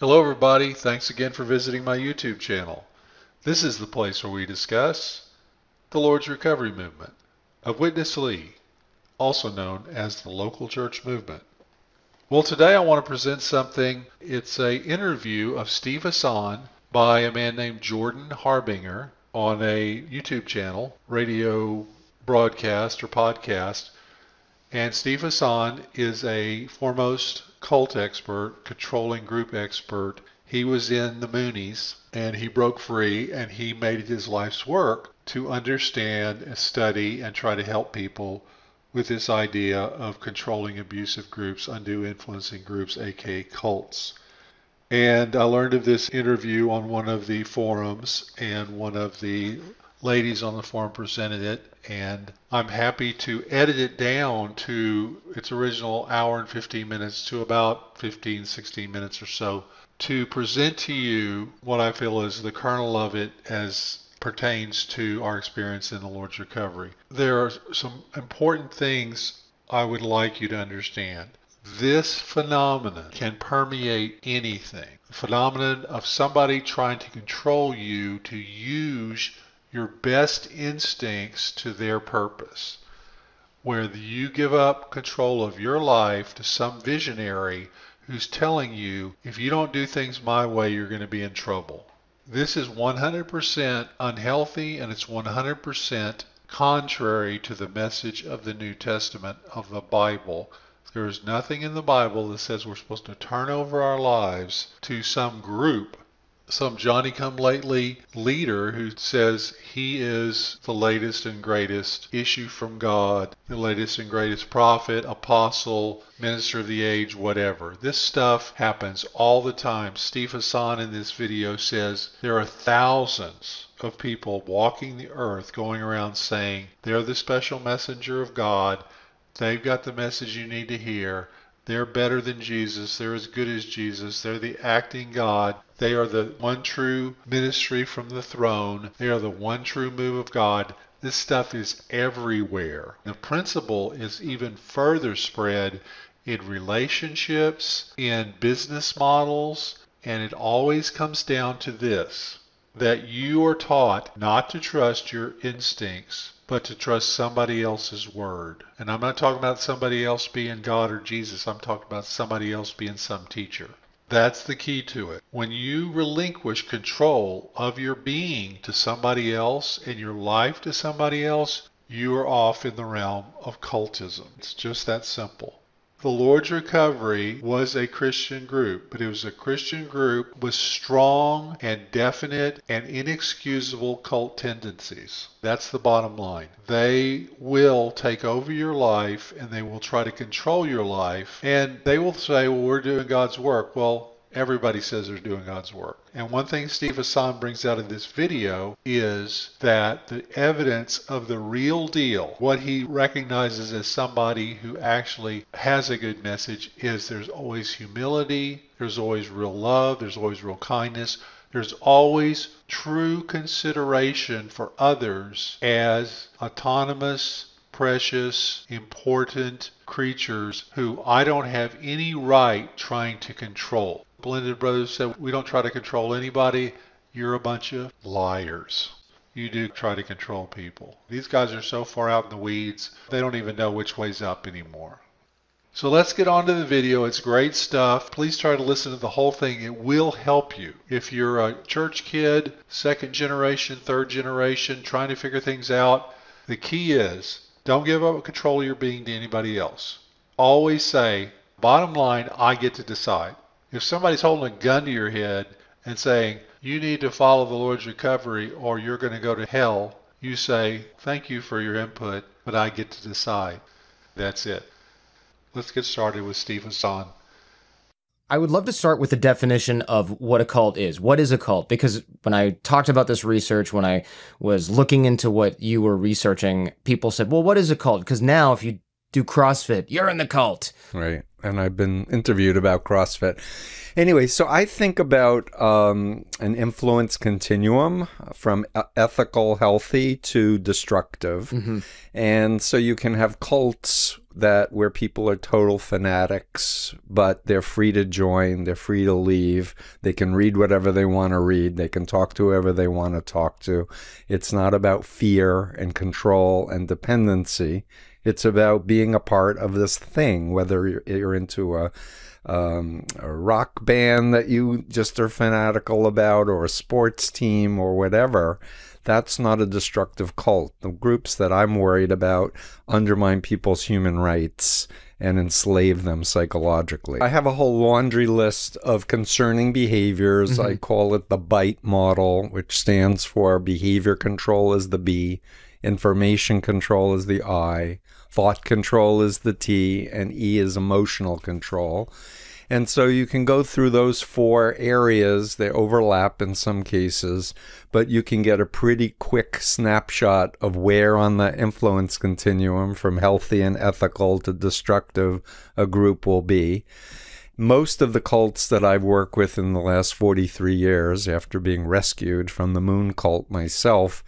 Hello everybody, thanks again for visiting my YouTube channel. This is the place where we discuss the Lord's Recovery Movement of Witness Lee, also known as the Local Church Movement. Well, today I want to present something. It's a interview of Steve Hassan by a man named Jordan Harbinger on a YouTube channel, radio broadcast or podcast. And Steve Hassan is a foremost cult expert, controlling group expert. He was in the Moonies and he broke free and he made it his life's work to understand and study and try to help people with this idea of controlling abusive groups, undue influencing groups, aka cults. And I learned of this interview on one of the forums and one of the ladies on the forum presented it, and I'm happy to edit it down to its original hour and 15 minutes to about 15, 16 minutes or so to present to you what I feel is the kernel of it as pertains to our experience in the Lord's recovery. There are some important things I would like you to understand. This phenomenon can permeate anything. The phenomenon of somebody trying to control you to use your best instincts to their purpose, where you give up control of your life to some visionary who's telling you, if you don't do things my way, you're going to be in trouble. This is 100% unhealthy and it's 100% contrary to the message of the New Testament of the Bible. There is nothing in the Bible that says we're supposed to turn over our lives to some group some Johnny come lately leader who says he is the latest and greatest issue from God, the latest and greatest prophet, apostle, minister of the age, whatever. This stuff happens all the time. Steve Hassan in this video says there are thousands of people walking the earth going around saying they're the special messenger of God. They've got the message you need to hear. They're better than Jesus. They're as good as Jesus. They're the acting God. They are the one true ministry from the throne. They are the one true move of God. This stuff is everywhere. The principle is even further spread in relationships, in business models, and it always comes down to this that you are taught not to trust your instincts but to trust somebody else's word. And I'm not talking about somebody else being God or Jesus, I'm talking about somebody else being some teacher. That's the key to it. When you relinquish control of your being to somebody else and your life to somebody else, you are off in the realm of cultism. It's just that simple. The Lord's Recovery was a Christian group, but it was a Christian group with strong and definite and inexcusable cult tendencies. That's the bottom line. They will take over your life and they will try to control your life. And they will say, well, we're doing God's work. Well, everybody says they're doing God's work. And one thing Steve Hassan brings out in this video is that the evidence of the real deal, what he recognizes as somebody who actually has a good message, is there's always humility, there's always real love, there's always real kindness, there's always true consideration for others as autonomous precious, important creatures who I don't have any right trying to control. Blended Brothers said, We don't try to control anybody. You're a bunch of liars. You do try to control people. These guys are so far out in the weeds, they don't even know which way's up anymore. So let's get on to the video. It's great stuff. Please try to listen to the whole thing. It will help you. If you're a church kid, second generation, third generation, trying to figure things out, the key is don't give up control of your being to anybody else. Always say, bottom line, I get to decide. If somebody's holding a gun to your head and saying, you need to follow the Lord's recovery or you're going to go to hell, you say, thank you for your input, but I get to decide. That's it. Let's get started with Stephen Son. I would love to start with the definition of what a cult is. What is a cult? Because when I talked about this research, when I was looking into what you were researching, people said, well, what is a cult? Because now if you do CrossFit, you're in the cult. Right and I've been interviewed about CrossFit. Anyway, so I think about um, an influence continuum from ethical, healthy to destructive, mm -hmm. and so you can have cults that where people are total fanatics, but they're free to join, they're free to leave, they can read whatever they want to read, they can talk to whoever they want to talk to. It's not about fear and control and dependency it's about being a part of this thing, whether you're, you're into a, um, a rock band that you just are fanatical about, or a sports team, or whatever. That's not a destructive cult. The groups that I'm worried about undermine people's human rights and enslave them psychologically. I have a whole laundry list of concerning behaviors. Mm -hmm. I call it the BITE model, which stands for behavior control is the B, Information control is the I, thought control is the T, and E is emotional control. And so you can go through those four areas. They overlap in some cases, but you can get a pretty quick snapshot of where on the influence continuum from healthy and ethical to destructive a group will be. Most of the cults that I've worked with in the last 43 years, after being rescued from the moon cult myself,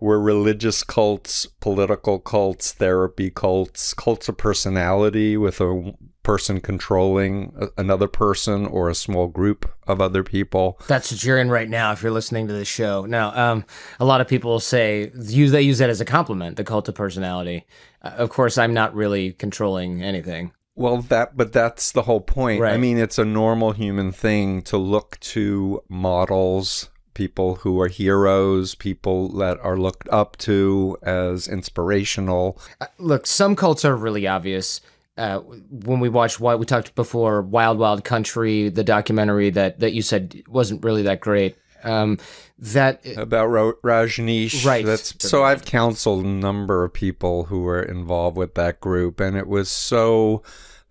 were religious cults, political cults, therapy cults, cults of personality with a person controlling another person or a small group of other people. That's what you're in right now if you're listening to this show. Now, um, a lot of people say use they use that as a compliment, the cult of personality. Uh, of course, I'm not really controlling anything. Well, that but that's the whole point. Right. I mean, it's a normal human thing to look to models people who are heroes, people that are looked up to as inspirational. Uh, look, some cults are really obvious. Uh, when we watched what we talked before, Wild Wild Country, the documentary that that you said wasn't really that great. Um, that uh, about Rajneesh, right? That's so. I've counseled a number of people who were involved with that group, and it was so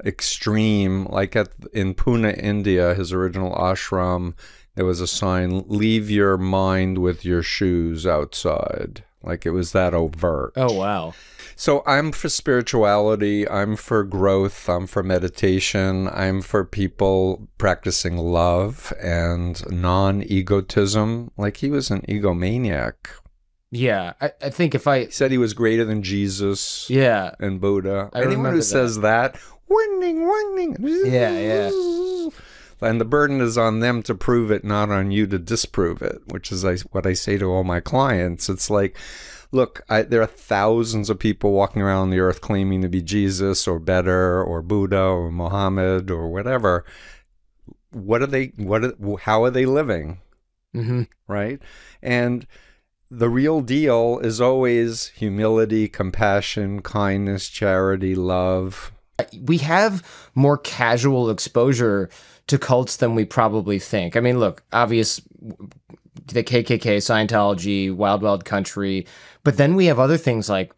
extreme. Like at in Pune, India, his original ashram there was a sign, leave your mind with your shoes outside. Like it was that overt. Oh, wow. So I'm for spirituality. I'm for growth. I'm for meditation. I'm for people practicing love and non egotism. Like he was an egomaniac. Yeah. I, I think if I. He said he was greater than Jesus. Yeah. And Buddha. I Anyone who that. says that, warning, warning. Yeah, yeah and the burden is on them to prove it, not on you to disprove it, which is what I say to all my clients. It's like, look, I, there are thousands of people walking around the earth claiming to be Jesus or better or Buddha or Mohammed or whatever. What are they? What? Are, how are they living? Mm -hmm. Right? And the real deal is always humility, compassion, kindness, charity, love, we have more casual exposure to cults than we probably think. I mean, look, obvious the KKK, Scientology, Wild Wild Country, but then we have other things like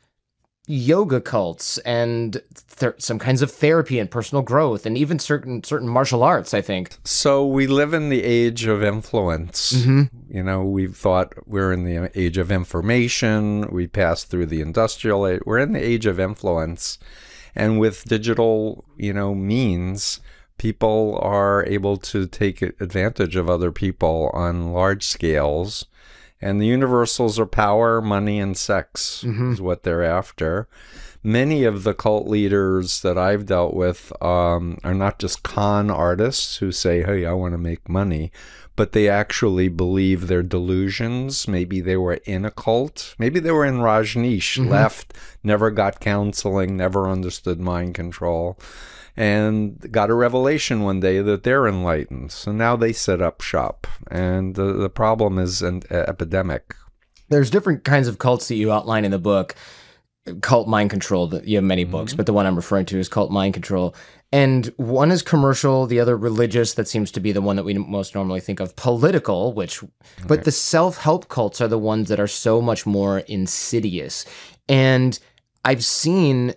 yoga cults and some kinds of therapy and personal growth and even certain certain martial arts i think so we live in the age of influence mm -hmm. you know we thought we're in the age of information we passed through the industrial age we're in the age of influence and with digital, you know, means, people are able to take advantage of other people on large scales. And the universals are power, money, and sex mm -hmm. is what they're after. Many of the cult leaders that I've dealt with um, are not just con artists who say, hey, I want to make money, but they actually believe their delusions. Maybe they were in a cult. Maybe they were in Rajneesh, mm -hmm. left, never got counseling, never understood mind control, and got a revelation one day that they're enlightened. So now they set up shop. And the, the problem is an uh, epidemic. There's different kinds of cults that you outline in the book. Cult Mind Control. That you have many mm-hmm. books, but the one I'm referring to is Cult Mind Control. And one is commercial, the other religious. That seems to be the one that we most normally think of. Political, which, okay. but the self help cults are the ones that are so much more insidious. And I've seen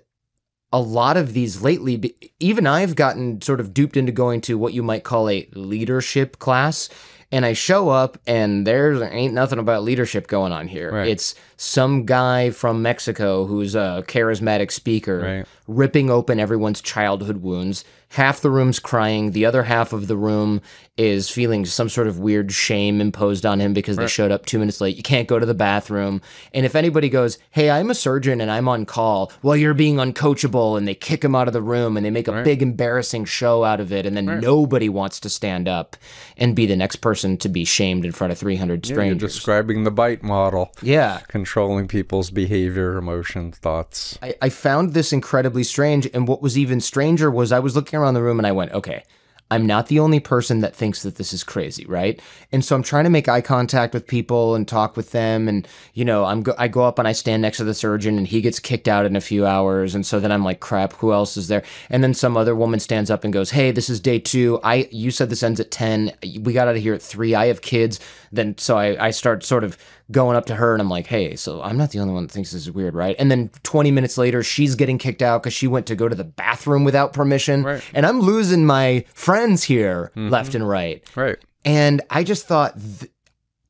a lot of these lately. Even I've gotten sort of duped into going to what you might call a leadership class and I show up, and there's ain't nothing about leadership going on here. Right. It's some guy from Mexico who's a charismatic speaker right. ripping open everyone's childhood wounds half the room's crying, the other half of the room is feeling some sort of weird shame imposed on him because right. they showed up two minutes late. You can't go to the bathroom. And if anybody goes, Hey, I'm a surgeon and I'm on call, well, you're being uncoachable, and they kick him out of the room and they make a right. big embarrassing show out of it, and then right. nobody wants to stand up and be the next person to be shamed in front of 300 strangers. you're describing the bite model. Yeah. Controlling people's behavior, emotions, thoughts. I, I found this incredibly strange. And what was even stranger was I was looking around the room and I went, okay, I'm not the only person that thinks that this is crazy, right? And so I'm trying to make eye contact with people and talk with them. And, you know, I'm go I go up and I stand next to the surgeon and he gets kicked out in a few hours. And so then I'm like, crap, who else is there? And then some other woman stands up and goes, hey, this is day two. I, you said this ends at 10. We got out of here at three. I have kids. Then, so I, I start sort of going up to her and I'm like, hey, so I'm not the only one that thinks this is weird, right? And then 20 minutes later, she's getting kicked out because she went to go to the bathroom without permission. Right. And I'm losing my friend friends here mm-hmm. left and right. Right. And I just thought, th-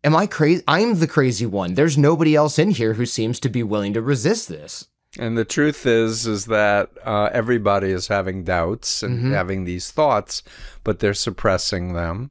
am I crazy? I'm the crazy one. There's nobody else in here who seems to be willing to resist this. And the truth is, is that uh, everybody is having doubts and mm-hmm. having these thoughts, but they're suppressing them.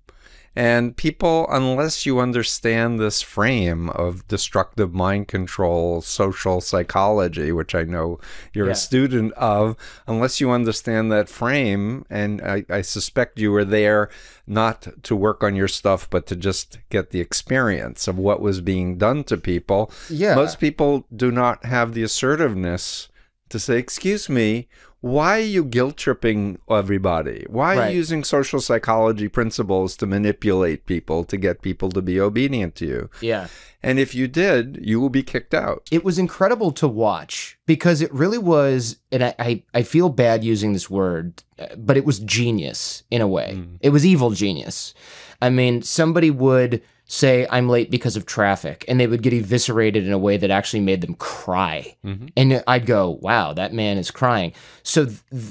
And people, unless you understand this frame of destructive mind control, social psychology, which I know you're yeah. a student of, unless you understand that frame, and I, I suspect you were there not to work on your stuff, but to just get the experience of what was being done to people. Yeah. Most people do not have the assertiveness to say, Excuse me, why are you guilt tripping everybody? Why right. are you using social psychology principles to manipulate people to get people to be obedient to you? Yeah. And if you did, you will be kicked out. It was incredible to watch because it really was, and I, I, I feel bad using this word, but it was genius in a way. Mm. It was evil genius. I mean, somebody would say I'm late because of traffic and they would get eviscerated in a way that actually made them cry. Mm -hmm. And I'd go, wow, that man is crying. So,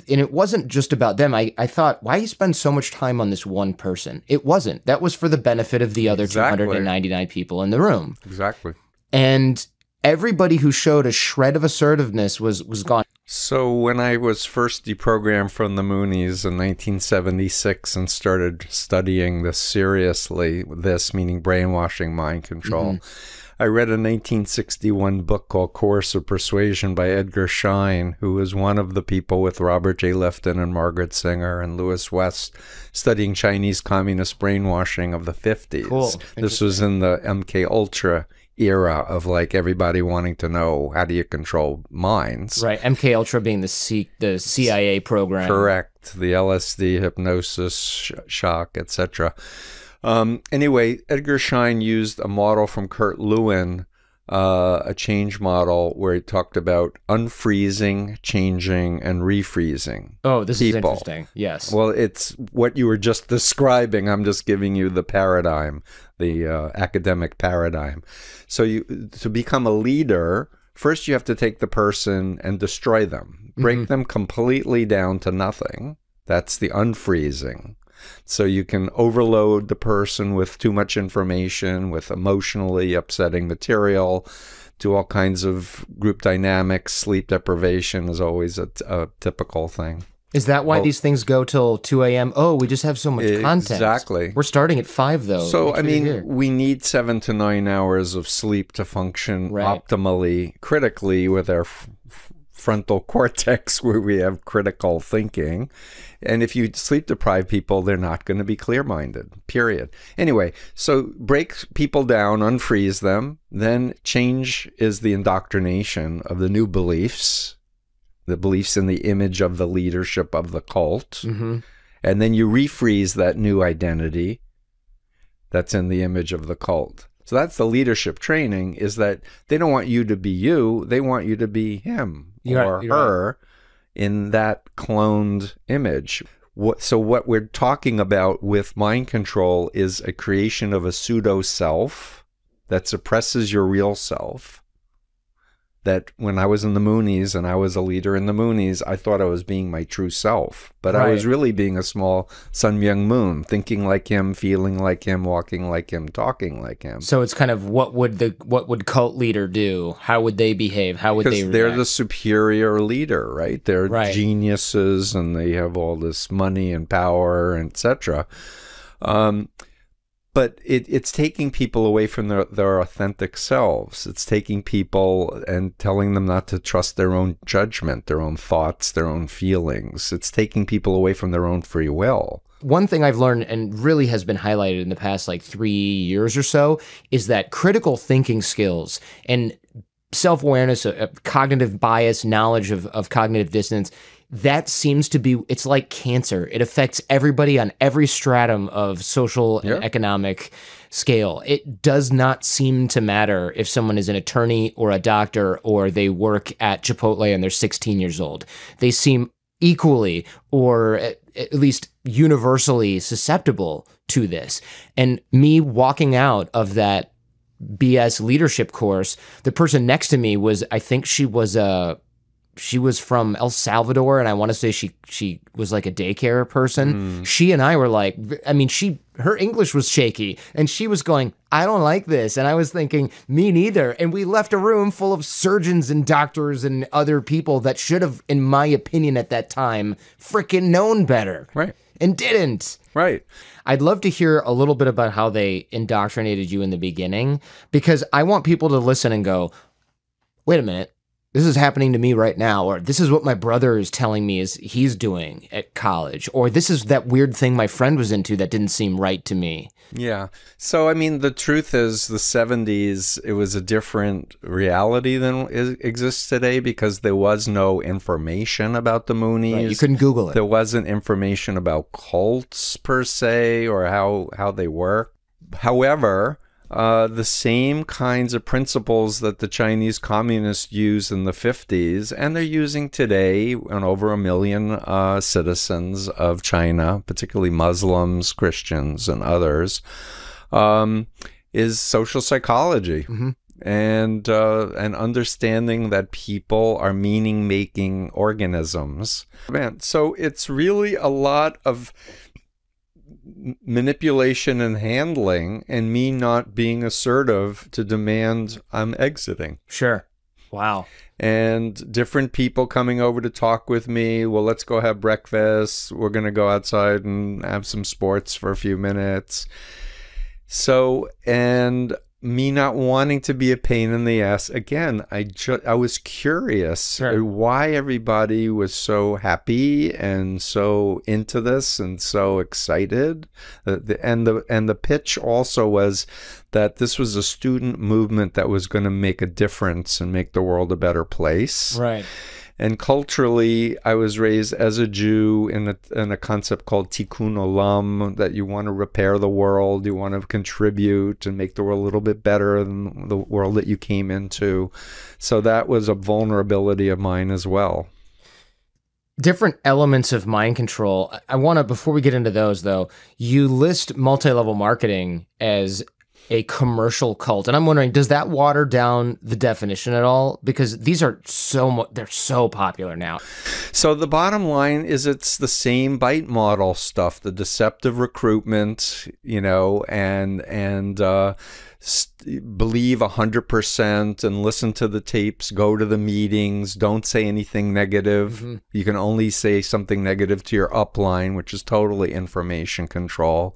and it wasn't just about them. I, I thought, why you spend so much time on this one person? It wasn't. That was for the benefit of the other exactly. 299 people in the room. Exactly. And everybody who showed a shred of assertiveness was was gone. So when I was first deprogrammed from the Moonies in 1976 and started studying this seriously, this meaning brainwashing, mind control. Mm -hmm. I read a 1961 book called Course of Persuasion by Edgar Schein, who was one of the people with Robert J. Lifton and Margaret Singer and Louis West studying Chinese communist brainwashing of the 50s. Cool. This was in the MK Ultra era of like everybody wanting to know how do you control minds. Right. MK Ultra being the C the CIA program. Correct. The LSD hypnosis sh shock, etc. Um, anyway, Edgar Schein used a model from Kurt Lewin uh, a change model where it talked about unfreezing, changing, and refreezing. Oh, this people. is interesting. Yes. Well, it's what you were just describing. I'm just giving you the paradigm, the uh, academic paradigm. So you to become a leader, first you have to take the person and destroy them, break mm -hmm. them completely down to nothing. That's the unfreezing. So you can overload the person with too much information, with emotionally upsetting material, do all kinds of group dynamics. Sleep deprivation is always a, a typical thing. Is that why these things go till 2 a.m.? Oh, we just have so much exactly. content. Exactly. We're starting at 5, though. So, I mean, here. we need seven to nine hours of sleep to function right. optimally, critically, with our frontal cortex, where we have critical thinking. And if you sleep deprive people, they're not going to be clear minded, period. Anyway, so break people down, unfreeze them. Then change is the indoctrination of the new beliefs, the beliefs in the image of the leadership of the cult. Mm -hmm. And then you refreeze that new identity that's in the image of the cult. So that's the leadership training is that they don't want you to be you, they want you to be him you're, or her. Right in that cloned image. What, so what we're talking about with mind control is a creation of a pseudo self that suppresses your real self that when I was in the Moonies and I was a leader in the Moonies, I thought I was being my true self, but right. I was really being a small Sun Myung Moon, thinking like him, feeling like him, walking like him, talking like him. So it's kind of what would the what would cult leader do? How would they behave? How would they? React? They're the superior leader, right? They're right. geniuses and they have all this money and power, etc. Um, but it, it's taking people away from their, their authentic selves. It's taking people and telling them not to trust their own judgment, their own thoughts, their own feelings. It's taking people away from their own free will. One thing I've learned and really has been highlighted in the past like three years or so is that critical thinking skills and self awareness, uh, uh, cognitive bias, knowledge of, of cognitive dissonance that seems to be it's like cancer. It affects everybody on every stratum of social yeah. and economic scale. It does not seem to matter if someone is an attorney or a doctor or they work at Chipotle and they're 16 years old. They seem equally or at least universally susceptible to this. And me walking out of that BS leadership course, the person next to me was, I think she was a she was from El Salvador, and I want to say she she was like a daycare person. Mm. She and I were like, I mean, she her English was shaky, and she was going, I don't like this, and I was thinking, me neither. And we left a room full of surgeons and doctors and other people that should have, in my opinion, at that time, freaking known better, right? And didn't. Right. I'd love to hear a little bit about how they indoctrinated you in the beginning because I want people to listen and go, wait a minute, this is happening to me right now, or this is what my brother is telling me is he's doing at college, or this is that weird thing my friend was into that didn't seem right to me. Yeah. So I mean, the truth is, the '70s it was a different reality than exists today because there was no information about the Moonies. Right. You couldn't Google it. There wasn't information about cults per se or how how they work. However, uh, the same kinds of principles that the Chinese communists used in the 50s, and they're using today on over a million uh, citizens of China, particularly Muslims, Christians, and others, um, is social psychology. Mm -hmm. And uh, and understanding that people are meaning-making organisms, man. So it's really a lot of manipulation and handling and me not being assertive to demand I'm exiting. Sure. Wow. And different people coming over to talk with me. Well, let's go have breakfast. We're going to go outside and have some sports for a few minutes. So, and me not wanting to be a pain in the ass again i just i was curious sure. why everybody was so happy and so into this and so excited uh, the, and the and the pitch also was that this was a student movement that was going to make a difference and make the world a better place right and culturally, I was raised as a Jew in a, in a concept called tikkun olam, that you want to repair the world, you want to contribute and make the world a little bit better than the world that you came into. So that was a vulnerability of mine as well. Different elements of mind control. I want to, before we get into those though, you list multi level marketing as a commercial cult. And I'm wondering, does that water down the definition at all? Because these are so they're so popular now. So the bottom line is it's the same bite model stuff, the deceptive recruitment, you know, and and uh, believe 100% and listen to the tapes, go to the meetings, don't say anything negative. Mm -hmm. You can only say something negative to your upline, which is totally information control.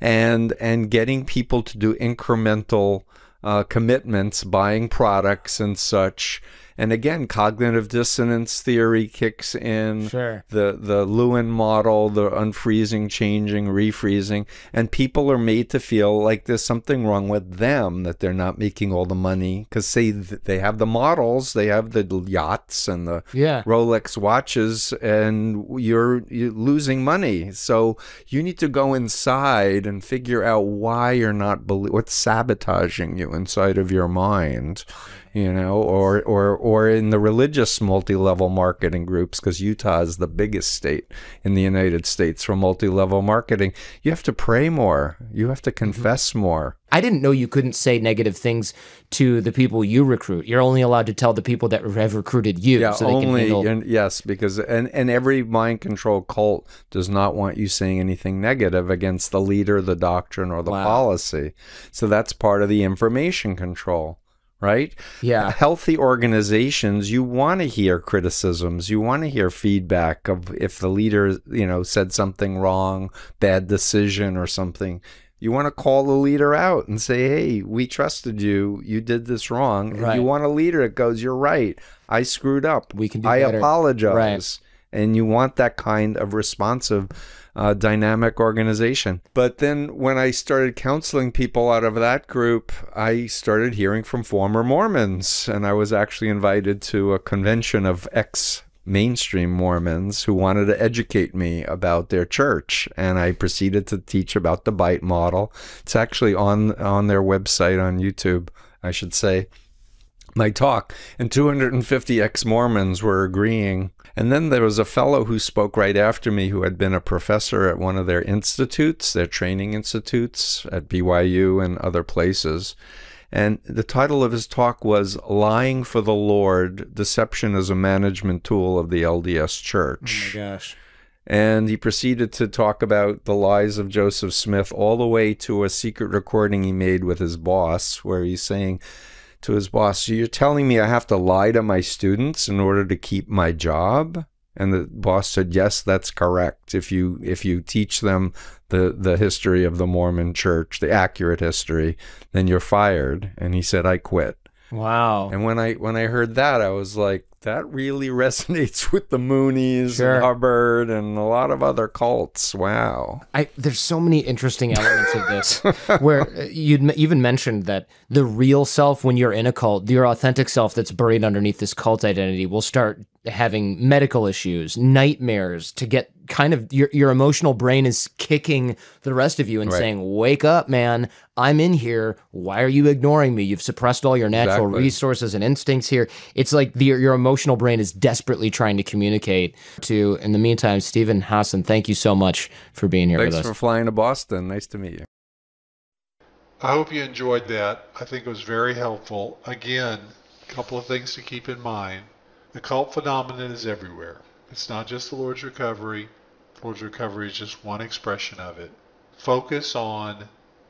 And and getting people to do incremental uh, commitments, buying products and such, and again, cognitive dissonance theory kicks in. Sure. The the Lewin model, the unfreezing, changing, refreezing, and people are made to feel like there's something wrong with them that they're not making all the money because say they have the models, they have the yachts and the yeah. Rolex watches, and you're, you're losing money. So you need to go inside and figure out why you're not believe what's sabotaging you inside of your mind you know, or or or in the religious multi-level marketing groups, because Utah is the biggest state in the United States for multi-level marketing. You have to pray more. You have to mm-hmm. confess mm -hmm. more. I didn't know you couldn't say negative things to the people you recruit. You're only allowed to tell the people that have recruited you. Yeah, so only and yes, because and and every mind control cult does not want you saying anything negative against the leader, the doctrine, or the wow. policy. So that's part of the information control right? Yeah. Healthy organizations, you want to hear criticisms, you want to hear feedback of if the leader, you know, said something wrong, bad decision or something. You want to call the leader out and say, "Hey, we trusted you. You did this wrong." Right. And you want a leader that goes, "You're right. I screwed up. We can. I better. apologize." Right and you want that kind of responsive uh, dynamic organization. But then when I started counseling people out of that group, I started hearing from former Mormons. And I was actually invited to a convention of ex mainstream Mormons who wanted to educate me about their church. And I proceeded to teach about the bite model. It's actually on, on their website on YouTube, I should say. My talk and 250 ex Mormons were agreeing and then there was a fellow who spoke right after me who had been a professor at one of their institutes, their training institutes at BYU and other places. And the title of his talk was Lying for the Lord Deception as a Management Tool of the LDS Church. Oh my gosh. And he proceeded to talk about the lies of Joseph Smith all the way to a secret recording he made with his boss, where he's saying, to his boss, so you're telling me I have to lie to my students in order to keep my job? And the boss said, yes, that's correct. If you if you teach them the, the history of the Mormon church, the accurate history, then you're fired. And he said, I quit. Wow. And when I when I heard that, I was like, that really resonates with the Moonies sure. and Hubbard and a lot of other cults. Wow. I, there's so many interesting elements of this where uh, you would even mentioned that the real self, when you're in a cult, your authentic self that's buried underneath this cult identity will start having medical issues, nightmares to get kind of your your emotional brain is kicking the rest of you and right. saying, "Wake up, man! I'm in here. Why are you ignoring me? You've suppressed all your natural exactly. resources and instincts here." It's like the, your emotional brain is desperately trying to communicate to. In the meantime, Stephen Hassan, thank you so much for being here. Thanks for flying to Boston. Nice to meet you. I hope you enjoyed that. I think it was very helpful. Again, a couple of things to keep in mind. The cult phenomenon is everywhere. It's not just the Lord's recovery. The Lord's recovery is just one expression of it. Focus on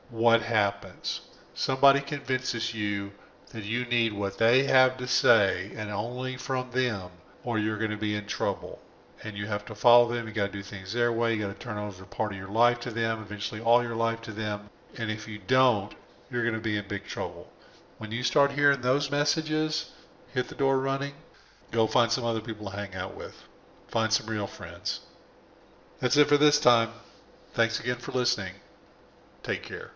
what happens. Somebody convinces you that you need what they have to say and only from them, or you're going to be in trouble. And you have to follow them. You got to do things their way. You got to turn over part of your life to them, eventually all your life to them. And if you don't, you're going to be in big trouble. When you start hearing those messages, hit the door running, go find some other people to hang out with find some real friends. That's it for this time. Thanks again for listening. Take care.